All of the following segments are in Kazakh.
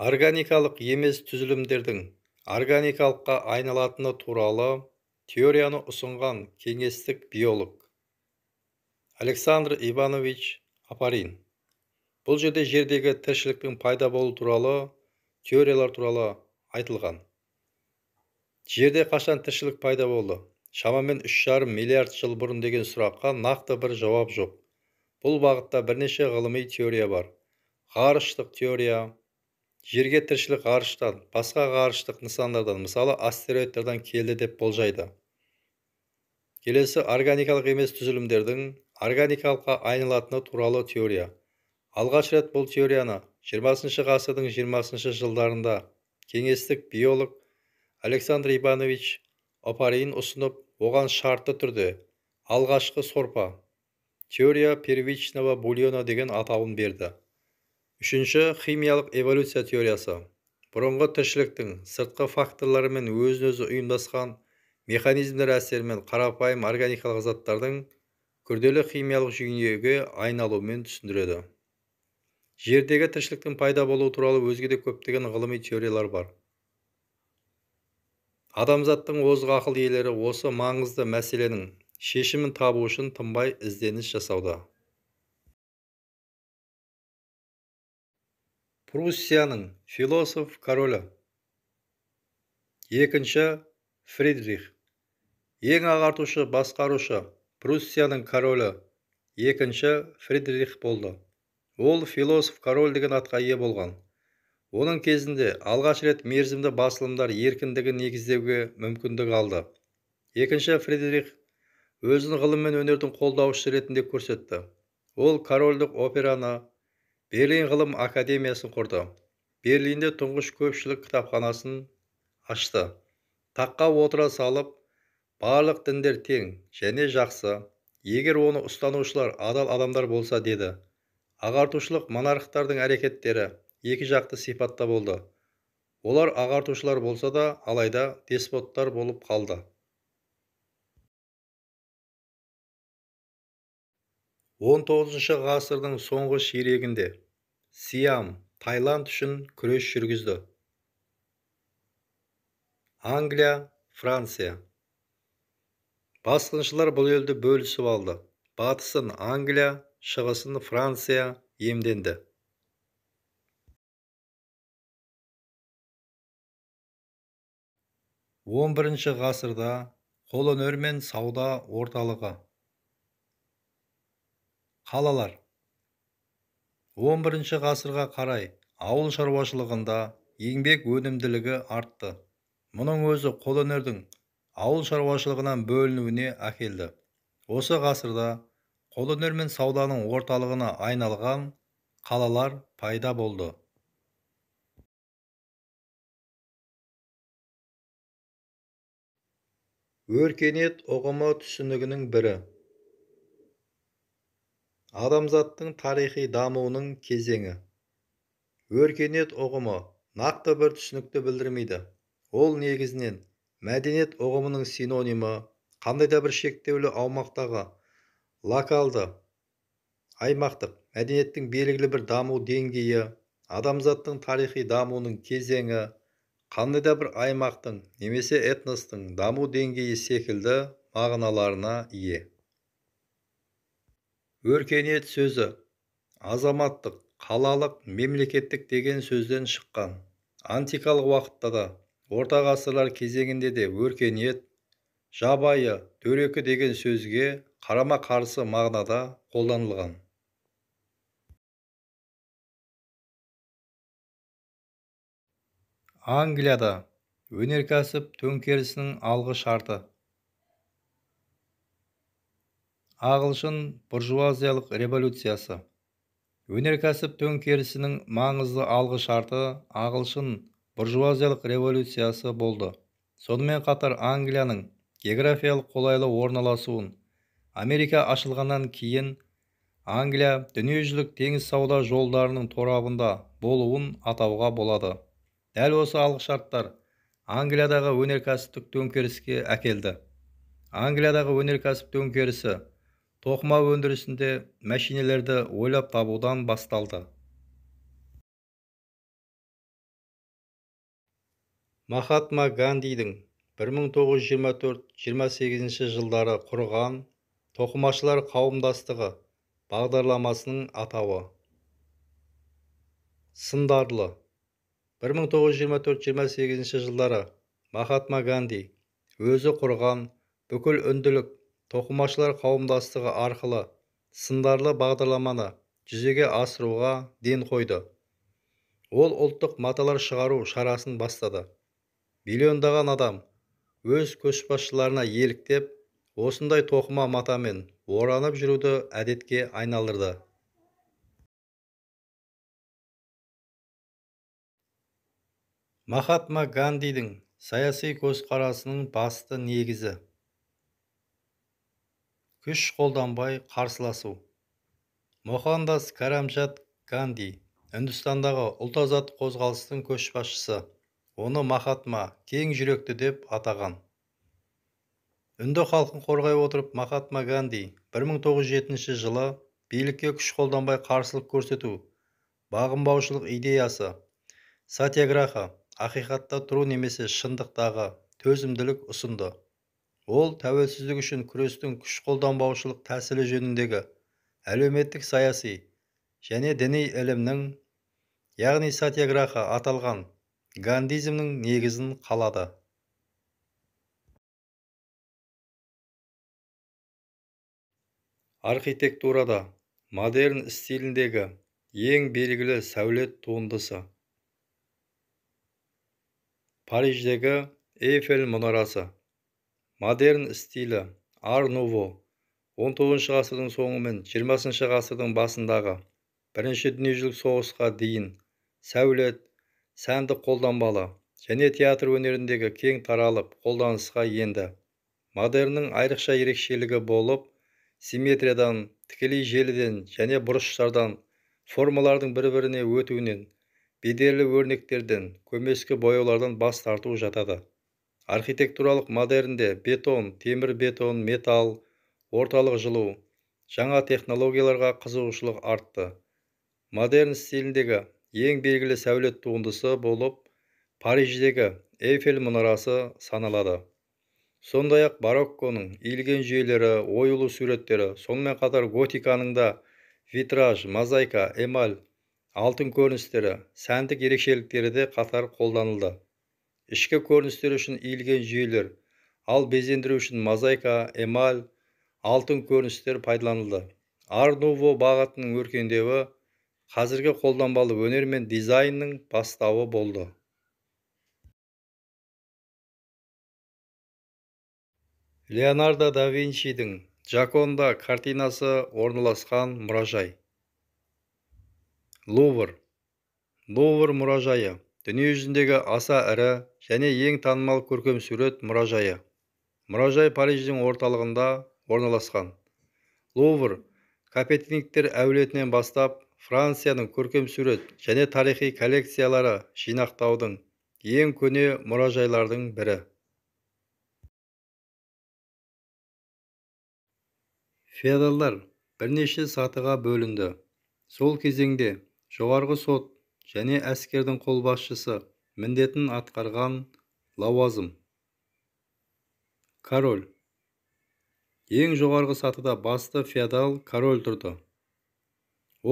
органикалық емес түзілімдердің органикалыққа айналатыны туралы теорияны ұсынған кеңестік биолог александр иванович апарин бұл жерде жердегі тіршіліктің пайда болу туралы теориялар туралы айтылған жерде қашан тіршілік пайда болды шамамен үш жарым миллиард жыл бұрын деген сұраққа нақты бір жауап жоқ бұл бағытта бірнеше ғылыми теория бар ғарыштық теория жерге тіршілік ғарыштан басқа ғарыштық нысандардан мысалы астероидтардан келді деп болжайды келесі органикалық емес түзілімдердің органикалыққа айналатыны туралы теория алғаш рет бұл теорияны 20 ғасырдың 20 жылдарында кеңестік биолог Александр Иванович Опарин ұсынып, оған шартты түрде алғашқы сорпа теория первичного бульона деген атауын берді үшінші химиялық эволюция теориясы бұрынғы тіршіліктің сыртқы факторларымен мен өзін өзі ұйымдасқан механизмдер әсерімен қарапайым органикалық заттардың күрделі химиялық жүйеге айналуымен түсіндіреді жердегі тіршіліктің пайда болуы туралы өзге де көптеген ғылыми теориялар бар адамзаттың озық ақыл иелері осы маңызды мәселенің шешімін табу үшін тынбай ізденіс жасауда пруссияның философ королі екінші фридрих ең ағартушы басқарушы пруссияның королі екінші фридрих болды ол философ король деген атқа ие болған оның кезінде алғаш рет мерзімді басылымдар еркіндігін негіздеуге мүмкіндік алды екінші фридрих өзін ғылым мен өнердің қолдаушысы ретінде көрсетті ол корольдік операны берлин ғылым академиясын құрды берлинде тұңғыш көпшілік кітапханасын ашты таққа отыра салып барлық діндер тең және жақсы егер оны ұстанушылар адал адамдар болса деді ағартушылық монархтардың әрекеттері екі жақты сипатта болды олар ағартушылар болса да алайда деспоттар болып қалды 19 ғасырдың соңғы ширегінде сиам тайланд үшін күрес жүргізді англия франция басқыншылар бұл елді бөлісіп алды батысын англия шығысын франция емденді. он бірінші ғасырда қолөнер мен сауда орталығы қалалар 11- ғасырға қарай ауыл шаруашылығында еңбек өнімділігі артты мұның өзі қолөнердің ауыл шаруашылығынан бөлінуіне әкелді осы ғасырда қолөнер мен сауданың орталығына айналған қалалар пайда болды өркениет ұғымы түсінігінің бірі адамзаттың тарихи дамуының кезеңі өркениет ұғымы нақты бір түсінікті білдірмейді ол негізінен мәдениет ұғымының синонимі қандай да бір шектеулі аумақтағы локалды аймақтық мәдениеттің белгілі бір даму деңгейі адамзаттың тарихи дамуының кезеңі қандай да бір аймақтың немесе этностың даму деңгейі секілді мағыналарына ие өркениет сөзі азаматтық қалалық мемлекеттік деген сөзден шыққан антикалық уақытта да орта ғасырлар кезеңінде де өркениет жабайы дөрекі деген сөзге қарама қарсы мағынада қолданылған англияда өнеркәсіп төңкерісінің алғы шарты ағылшын буржуазиялық революциясы өнеркәсіп төңкерісінің маңызды алғы шарты ағылшын буржуазиялық революциясы болды сонымен қатар англияның географиялық қолайлы орналасуын америка ашылғаннан кейін англия дүниежүзілік теңіз сауда жолдарының торабында болуын атауға болады дәл осы шарттар англиядағы өнеркәсіптік төңкеріске әкелді англиядағы өнеркәсіп төңкерісі тоқыма өндірісінде мәшинелерді ойлап табудан басталды махатма гандидің 1924-28 жылдары құрған тоқымашылар қауымдастығы бағдарламасының атауы сындарлы 1924-28 жылдары махатма ганди өзі құрған бүкіл үнділік тоқымашылар қауымдастығы арқылы сындарлы бағдарламаны жүзеге асыруға ден қойды ол ұлттық маталар шығару шарасын бастады миллиондаған адам өз көшбасшыларына еліктеп осындай тоқыма матамен оранып жүруді әдетке айналдырды махатма гандидің саяси көзқарасының басты негізі күш қолданбай қарсыласу мохандас карамжат ганди үндістандағы ұлт азат қозғалыстың көшбасшысы оны махатма кең жүректі деп атаған үнді халқын қорғай отырып махатма ганди 1907 жылы билікке күш қолданбай қарсылық көрсету бағынбаушылық идеясы сатиаграха ақиқатта тұру немесе шындықтағы төзімділік ұсынды ол тәуелсіздік үшін күрестің күш қолданбаушылық тәсілі жөніндегі әлеуметтік саяси және діни ілімнің яғни сатьяграха аталған гандизмнің негізін қалады архитектурада модерн стиліндегі ең белгілі сәулет туындысы париждегі эйфель мұнарасы модерн стилі ар нуво он тоғызыншы ғасырдың соңы мен жиырмасыншы ғасырдың басындағы бірінші дүниежүзілік соғысқа дейін сәулет сәндік қолданбалы және театр өнеріндегі кең таралып қолданысқа енді модерннің айрықша ерекшелігі болып симметриядан тікелей желіден және бұрыштардан формалардың бір біріне өтуінен бедерлі өрнектерден көмескі бояулардан бас тарту жатады архитектуралық модернде бетон темір бетон металл орталық жылу жаңа технологияларға қызығушылық артты модерн стиліндегі ең белгілі сәулет туындысы болып париждегі эйфель мұнарасы саналады сондай ақ барокконың иілген жүйелері оюлы суреттері сонымен қатар готиканың да витраж мозаика эмаль алтын көріністері сәндік ерекшеліктері де қатар қолданылды ішкі көріністер үшін иілген жүйелер ал безендіру үшін мозаика эмаль алтын көріністер пайдаланылды ар нуво бағытының өркендеуі қазіргі қолданбалы өнер мен дизайнның бастауы болды леонардо да винчидің джаконда картинасы орналасқан мұражай лувр лувр мұражайы дүниежүзіндегі аса ірі және ең танымал көркемсурет мұражайы мұражай париждің орталығында орналасқан лувр капетингтер әулетінен бастап францияның сүрет және тарихи коллекциялары жинақтаудың ең көне мұражайлардың бірі феодалдар бірнеше сатыға бөлінді сол кезеңде жоғарғы сот және әскердің қолбасшысы міндетін атқарған лауазым король ең жоғарғы сатыда басты феодал король тұрды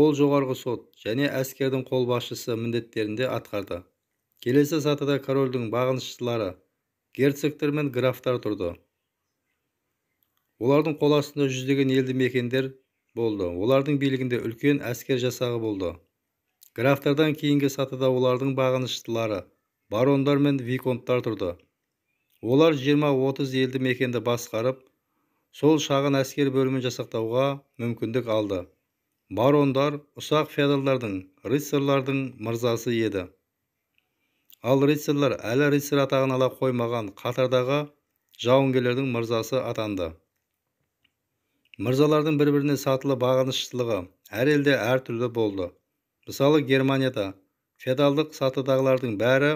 ол жоғарғы сот және әскердің қолбасшысы міндеттерінде атқарды келесі сатыда корольдің бағыныштылары герцогтар мен графтар тұрды олардың қол астында жүздеген елді мекендер болды олардың билігінде үлкен әскер жасағы болды графтардан кейінгі сатыда олардың бағыныштылары барондар мен виконттар тұрды олар 20-30 елді мекенді басқарып сол шағын әскер бөлімін жасақтауға мүмкіндік алды барондар ұсақ феодалдардың рыцарлардың мырзасы еді ал рыцарлар әлі рыцар атағын ала қоймаған қатардағы жауынгерлердің мырзасы атанды мырзалардың бір біріне сатылы бағыныштылығы әр елде әртүрлі болды мысалы германияда феодалдық сатыдағылардың бәрі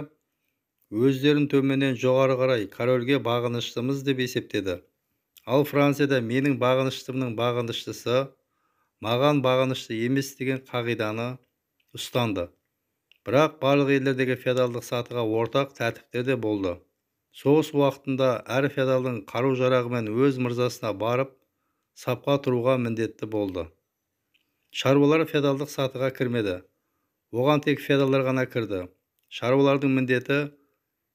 өздерін төменнен жоғары қарай корольге бағыныштымыз деп есептеді ал францияда менің бағыныштымның бағыныштысы маған бағынышты емес деген қағиданы ұстанды бірақ барлық елдердегі феодалдық сатыға ортақ тәртіптер де болды соғыс уақытында әр феодалдың қару жарағымен өз мырзасына барып сапқа тұруға міндетті болды шаруалар феодалдық сатыға кірмеді оған тек феодалдар ғана кірді шаруалардың міндеті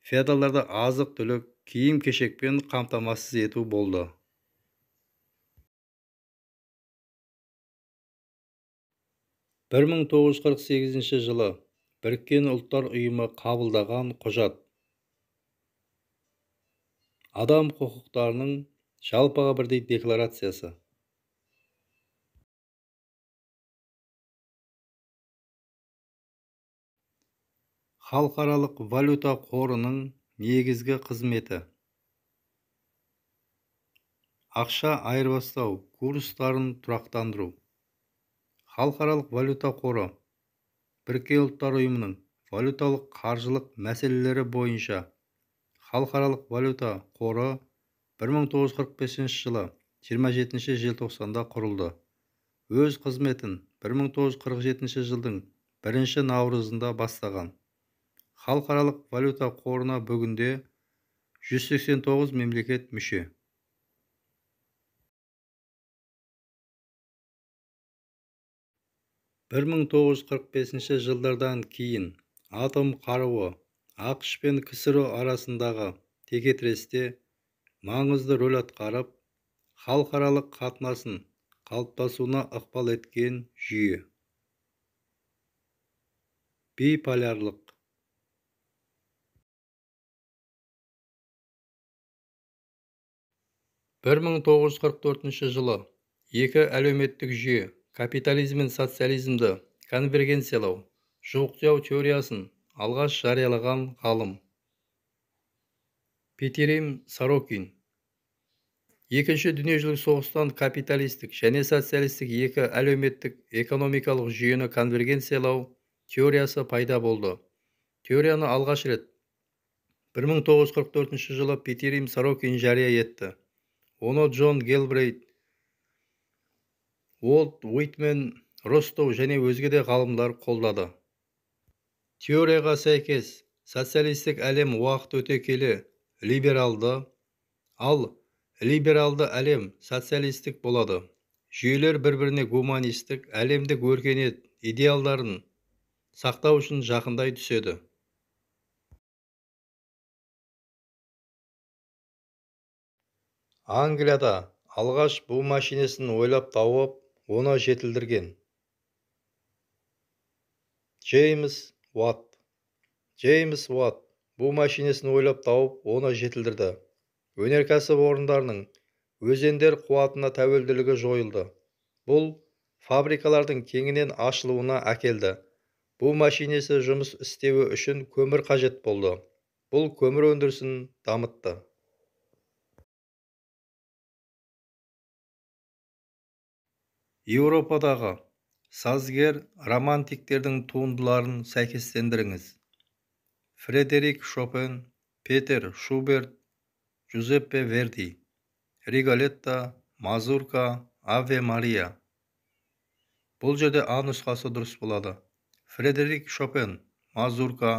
феодалдарды азық түлік киім кешекпен қамтамасыз ету болды бір мың тоғыз сегізінші жылы біріккен ұлттар ұйымы қабылдаған құжат адам құқықтарының жалпыға бірдей декларациясы халықаралық валюта қорының негізгі қызметі ақша айырбастау курстарын тұрақтандыру халықаралық валюта қоры біріккен ұлттар ұйымының валюталық қаржылық мәселелері бойынша халықаралық валюта қоры 1945 жылы 27 желтоқсанда құрылды өз қызметін 1947 жылдың бірінші наурызында бастаған халықаралық валюта қорына бүгінде 189 мемлекет мүше бір мың жылдардан кейін атом қаруы ақш пен ксро арасындағы текетіресте маңызды рөл атқарып халықаралық қатынасын қалыптасуына ықпал еткен жүйе биполярлық 1944 жылы екі әлеуметтік жүйе капитализм мен социализмді конвергенциялау жуықтау теориясын алғаш жариялаған ғалым петерим сорокин екінші дүниежүзілік соғыстан капиталистік және социалистік екі әлеуметтік экономикалық жүйені конвергенциялау теориясы пайда болды теорияны алғаш рет 1944 жылы петерим сорокин жария етті оны джон гелбрейт уолт уитмен ростов және өзге де ғалымдар қолдады теорияға сәйкес социалистік әлем уақыт өте келе либералды ал либералды әлем социалистік болады жүйелер бір біріне гуманистік әлемдік өркениет идеалдарын сақтау үшін жақындай түседі англияда алғаш бу машинесін ойлап тауып оны жетілдірген джеймс уатт джеймс уатт бу машинесін ойлап тауып оны жетілдірді өнеркәсіп орындарының өзендер қуатына тәуелділігі жойылды бұл фабрикалардың кеңінен ашылуына әкелді бұл машинесі жұмыс істеуі үшін көмір қажет болды бұл көмір өндірісін дамытты еуропадағы сазгер романтиктердің туындыларын сәйкестендіріңіз фредерик шопен петер шуберт джузеппе верди Риголетта, мазурка аве мария бұл жерде а нұсқасы дұрыс болады фредерик шопен мазурка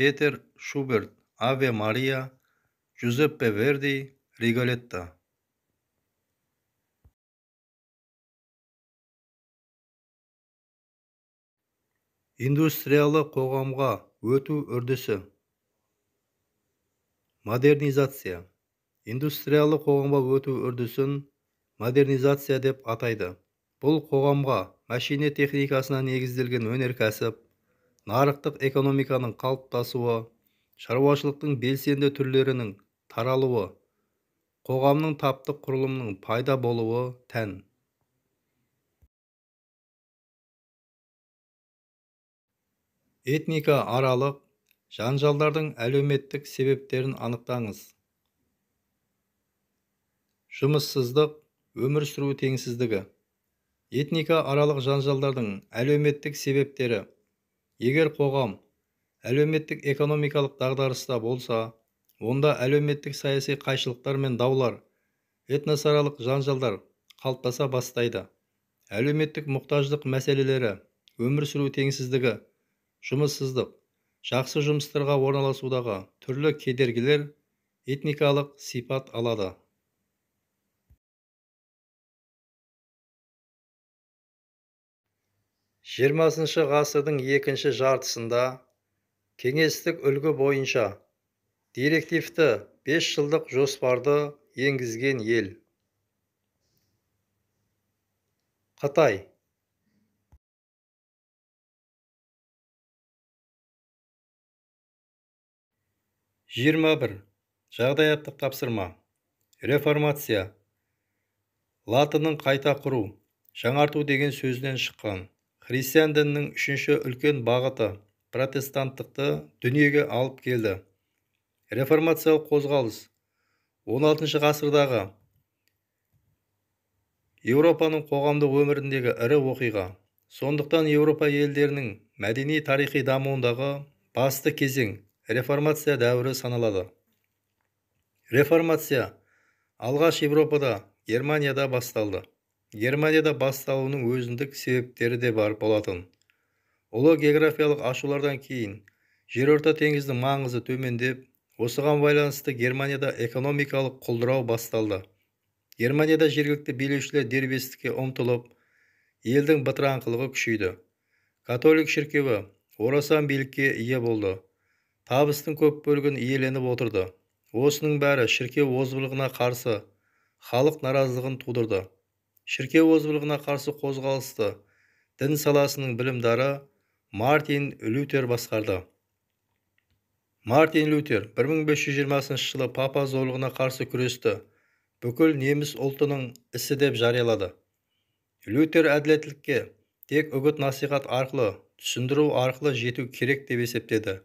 петер шуберт аве мария джузеппе верди Риголетта. индустриялы қоғамға өту үрдісі модернизация индустриялы қоғамға өту үрдісін модернизация деп атайды бұл қоғамға машине техникасына негізделген өнеркәсіп нарықтық экономиканың қалыптасуы шаруашылықтың белсенді түрлерінің таралуы қоғамның таптық құрылымның пайда болуы тән этника аралық жанжалдардың әлеуметтік себептерін анықтаңыз жұмыссыздық өмір сүру теңсіздігі этника аралық жанжалдардың әлеуметтік себептері егер қоғам әлеуметтік экономикалық дағдарыста болса онда әлеуметтік саяси қайшылықтар мен даулар этносаралық жанжалдар қалыптаса бастайды әлеуметтік мұқтаждық мәселелері өмір сүру теңсіздігі жұмыссыздық жақсы жұмыстарға орналасудағы түрлі кедергілер этникалық сипат алады жиырмасыншы ғасырдың екінші жартысында кеңестік үлгі бойынша директивті 5 жылдық жоспарды енгізген ел қытай 21. Жағдаяттық тапсырма. Реформация. Латының қайта құру, жаңарту деген сөзінен шыққан. Христиан дінінің үшінші үлкен бағыты протестанттықты дүниеге алып келді. Реформациялық қозғалыс 16 ғасырдағы Еуропаның қоғамдық өміріндегі ірі оқиға. Сондықтан Еуропа елдерінің мәдени тарихи дамуындағы басты кезең реформация дәуірі саналады реформация алғаш Европада, германияда басталды германияда басталуының өзіндік себептері де бар болатын ұлы географиялық ашулардан кейін жерорта теңізінің маңызы төмендеп осыған байланысты германияда экономикалық құлдырау басталды германияда жергілікті билеушілер дербестікке ұмтылып елдің бытыраңқылығы күшейді католик шіркеуі орасан билікке ие болды табыстың көп бөлігін иеленіп отырды осының бәрі шіркеу озбырлығына қарсы халық наразылығын тудырды шіркеу озбырлығына қарсы қозғалысты дін саласының білімдары мартин лютер басқарды мартин лютер 1520 жылы папа зорлығына қарсы күресті бүкіл неміс ұлтының ісі деп жариялады лютер әділеттілікке тек үгіт насихат арқылы түсіндіру арқылы жету керек деп есептеді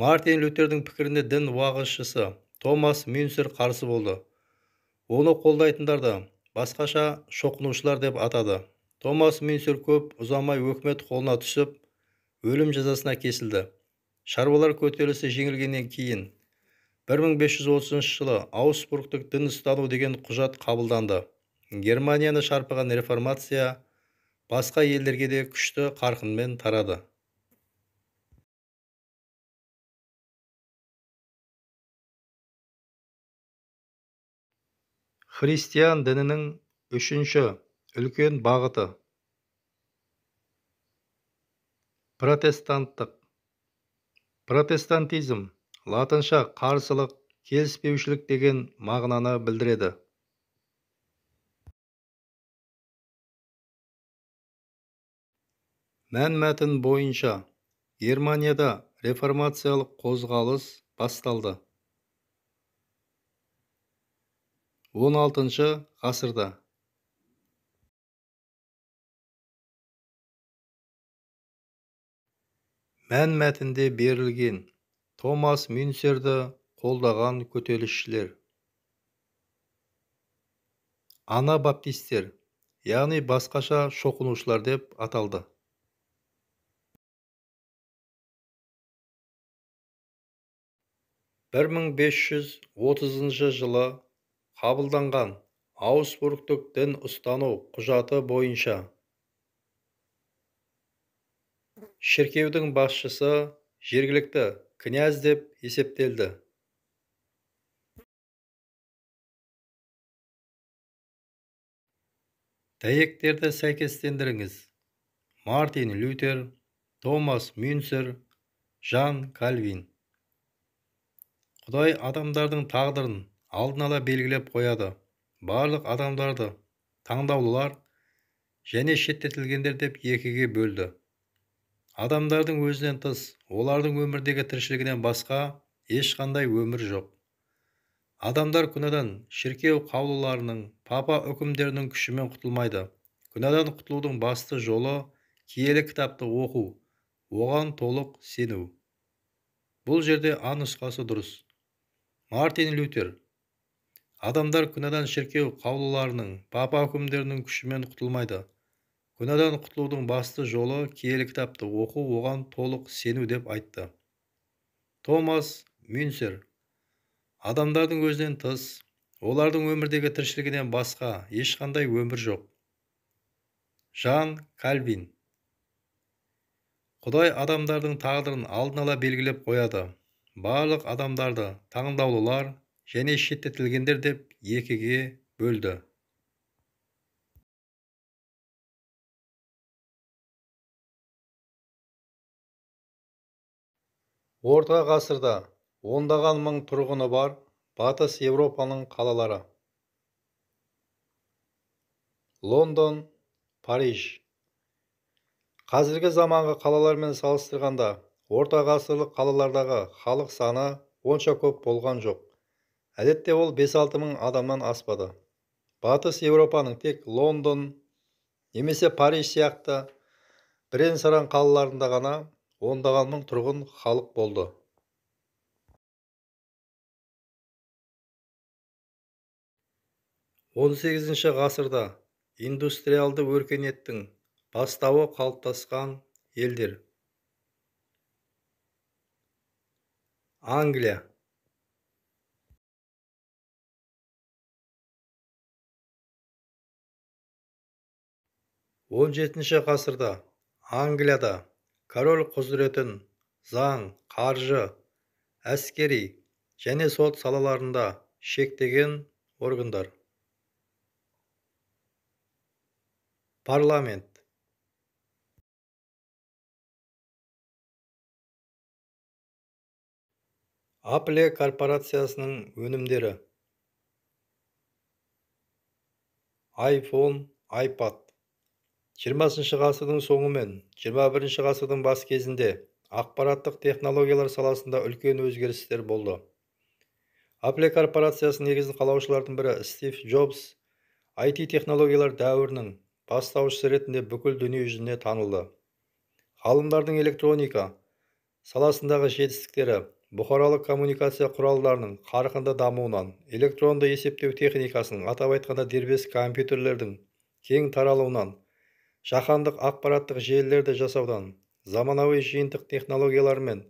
мартин лютердің пікіріне дін уағызшысы томас мюнсер қарсы болды оны қолдайтындарды басқаша шоқынушылар деп атады томас мюнсер көп ұзамай өкімет қолына түсіп өлім жазасына кесілді шаруалар көтерілісі жеңілгеннен кейін 1530 жылы аусбургтік дін ұстану деген құжат қабылданды германияны шарпыған реформация басқа елдерге де күшті қарқынмен тарады христиан дінінің үшінші үлкен бағыты протестанттық протестантизм латынша қарсылық келіспеушілік деген мағынаны білдіреді мән мәтін бойынша германияда реформациялық қозғалыс басталды он алтыншы ғасырда мән мәтінде берілген томас мюнсерді қолдаған көтерілісшілер баптистер яғни басқаша шоқынушылар деп аталды бір мың бес жүз отызыншы жылы қабылданған аусбургтік дін ұстану құжаты бойынша шіркеудің басшысы жергілікті князь деп есептелді дәйектерді сәйкестендіріңіз мартин лютер томас Мюнсер жан кальвин құдай адамдардың тағдырын алдын ала белгілеп қояды барлық адамдарды таңдаулылар және шеттетілгендер деп екіге бөлді адамдардың өзінен тыс олардың өмірдегі тіршілігінен басқа ешқандай өмір жоқ адамдар күнәдан шіркеу қаулыларының папа үкімдерінің күшімен құтылмайды күнәдан құтылудың басты жолы киелі кітапты оқу оған толық сену бұл жерде а нұсқасы дұрыс мартин лютер адамдар күнәдан шіркеу қаулыларының папа үкімдерінің күшімен құтылмайды күнәдан құтылудың басты жолы киелі кітапты оқу оған толық сену деп айтты томас мюнсер адамдардың өзінен тыс олардың өмірдегі тіршілігінен басқа ешқандай өмір жоқ жан кальвин құдай адамдардың тағдырын алдын ала белгілеп қояды барлық адамдарды таңдаулылар және шеттетілгендер деп екіге бөлді орта ғасырда ондаған мың тұрғыны бар батыс еуропаның қалалары лондон париж қазіргі заманғы қалалармен салыстырғанда орта ғасырлық қалалардағы халық саны онша көп болған жоқ әдетте ол 5-6 мың адамнан аспады батыс еуропаның тек лондон немесе париж сияқты бірен саран қалаларында ғана ондаған мың тұрғын халық болды он сегізінші ғасырда индустриалды өркениеттің бастауы қалыптасқан елдер англия он жетінші ғасырда англияда король құзыретін заң қаржы әскери және сот салаларында шектеген органдар парламент апле корпорациясының өнімдері iPhone iPad 20 ғасырдың соңы мен 21 ғасырдың бас кезінде ақпараттық технологиялар саласында үлкен өзгерістер болды Apple корпорациясының негізін қалаушылардың бірі стив джобс IT технологиялар дәуірінің бастаушысы ретінде бүкіл дүние жүзіне танылды ғалымдардың электроника саласындағы жетістіктері бұқаралық коммуникация құралдарының қарқынды дамуынан электронды есептеу техникасының атап айтқанда дербес компьютерлердің кең таралуынан жаһандық ақпараттық желілерді жасаудан заманауи жиынтық технологиялар мен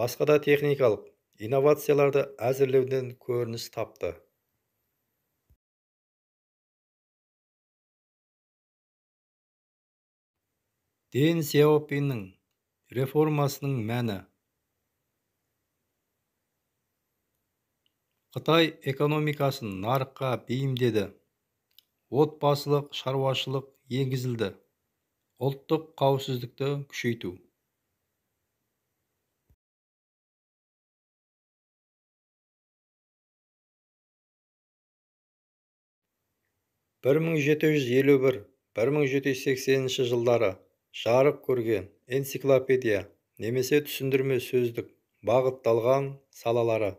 басқа да техникалық инновацияларды әзірлеуден көрініс тапты ден сяопиннің реформасының мәні қытай экономикасын нарыққа бейімдеді отбасылық шаруашылық енгізілді ұлттық қауіпсіздікті күшейту бір мың жеті жүз елу бір бір мың жеті жүз сексенінші жылдары жарық көрген энциклопедия немесе түсіндірме сөздік бағытталған салалары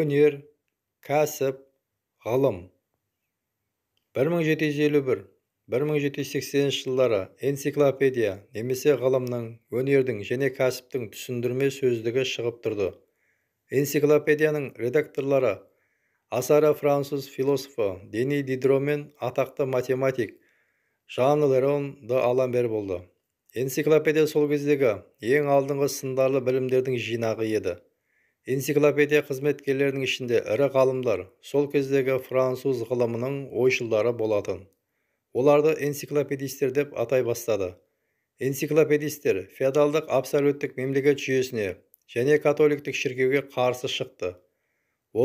өнер кәсіп ғалым 1751-1780 жылдары энциклопедия немесе ғылымның өнердің және кәсіптің түсіндірме сөздігі шығып тұрды энциклопедияның редакторлары асара француз философы дени дидро мен атақты математик жан лерон де аламбер болды энциклопедия сол кездегі ең алдыңғы сындарлы білімдердің жинағы еді энциклопедия қызметкерлерінің ішінде ірі ғалымдар сол кездегі француз ғылымының ойшылдары болатын оларды энциклопедистер деп атай бастады энциклопедистер феодалдық абсолюттік мемлекет жүйесіне және католиктік шіркеуге қарсы шықты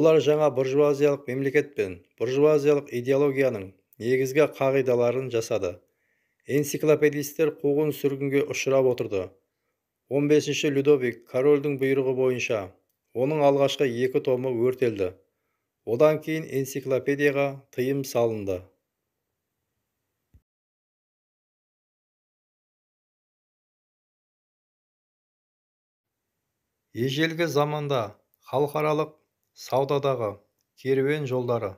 олар жаңа буржуазиялық мемлекет пен буржуазиялық идеологияның негізгі қағидаларын жасады энциклопедистер қуғын сүргінге ұшырап отырды 15-ші Людовик корольдің бұйрығы бойынша оның алғашқы екі томы өртелді одан кейін энциклопедияға тыйым салынды ежелгі заманда халықаралық саудадағы керуен жолдары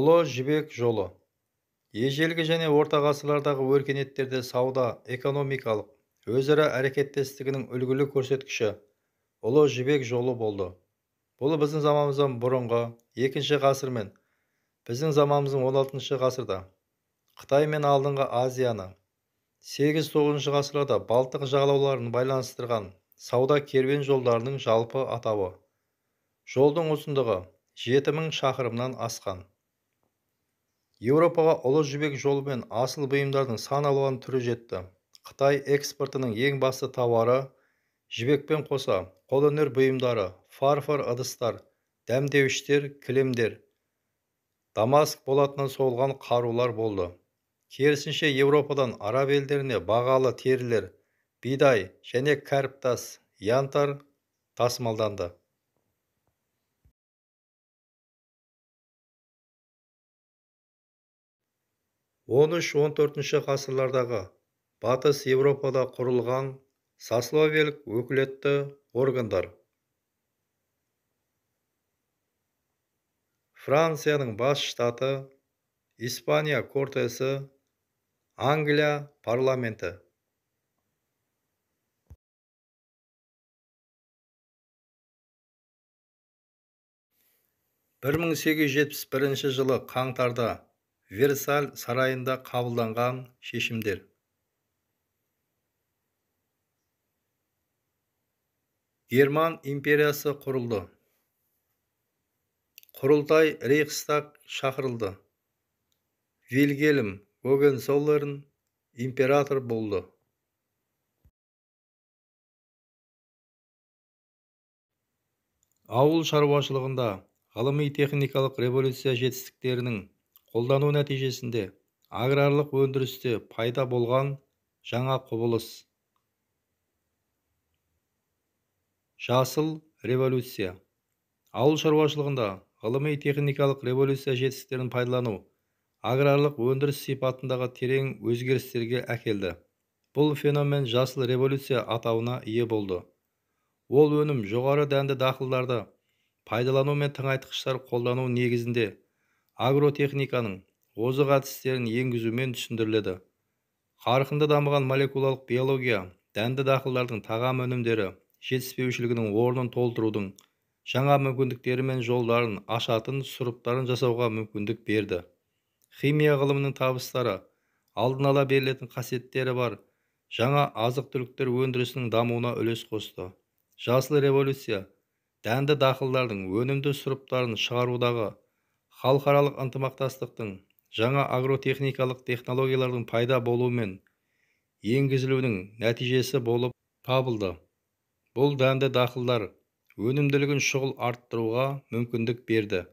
ұлы жібек жолы ежелгі және орта ғасырлардағы өркениеттерде сауда экономикалық өзара әрекеттестігінің үлгілі көрсеткіші ұлы жібек жолы болды бұл біздің заманымыздан бұрынғы екінші ғасыр мен біздің заманымыздың 16 ғасырда қытай мен алдыңғы азияны 8-9 ғасырларда балтық жағалауларын байланыстырған сауда керуен жолдарының жалпы атауы жолдың ұзындығы 7000 шақырымнан асқан еуропаға ұлы жібек жолымен асыл бұйымдардың сан алуан түрі жетті қытай экспортының ең басты тауары жібекпен қоса қолөнер бұйымдары фарфор ыдыстар дәмдеуіштер кілемдер дамаск болатынан соғылған қарулар болды керісінше еуропадан араб елдеріне бағалы терілер бидай және кәріптас янтар тасымалданды он 14 он төртінші ғасырлардағы батыс еуропада құрылған сословиелік өкілетті органдар францияның бас штаты испания кортесі англия парламенті бір мың сегіз жүз жетпіс бірінші жылы қаңтарда версаль сарайында қабылданған шешімдер герман империясы құрылды құрылтай рейхстаг шақырылды вильгельм гогенцоллерн император болды ауыл шаруашылығында ғылыми техникалық революция жетістіктерінің қолдану нәтижесінде аграрлық өндірісте пайда болған жаңа құбылыс жасыл революция ауыл шаруашылығында ғылыми техникалық революция жетістіктерін пайдалану аграрлық өндіріс сипатындағы терең өзгерістерге әкелді бұл феномен жасыл революция атауына ие болды ол өнім жоғары дәнді дақылдарды пайдалану мен тыңайтқыштар қолдану негізінде агротехниканың озық әдістерін енгізумен түсіндіріледі қарқынды дамыған молекулалық биология дәнді дақылдардың тағам өнімдері жетіспеушілігінің орнын толтырудың жаңа мүмкіндіктері мен жолдарын ашатын сұрыптарын жасауға мүмкіндік берді химия ғылымының табыстары алдын ала берілетін қасиеттері бар жаңа азық түліктер өндірісінің дамуына үлес қосты жасыл революция дәнді дақылдардың өнімді сұрыптарын шығарудағы халықаралық ынтымақтастықтың жаңа агротехникалық технологиялардың пайда болуы мен енгізілуінің нәтижесі болып табылды бұл дәнді дақылдар өнімділігін шұғыл арттыруға мүмкіндік берді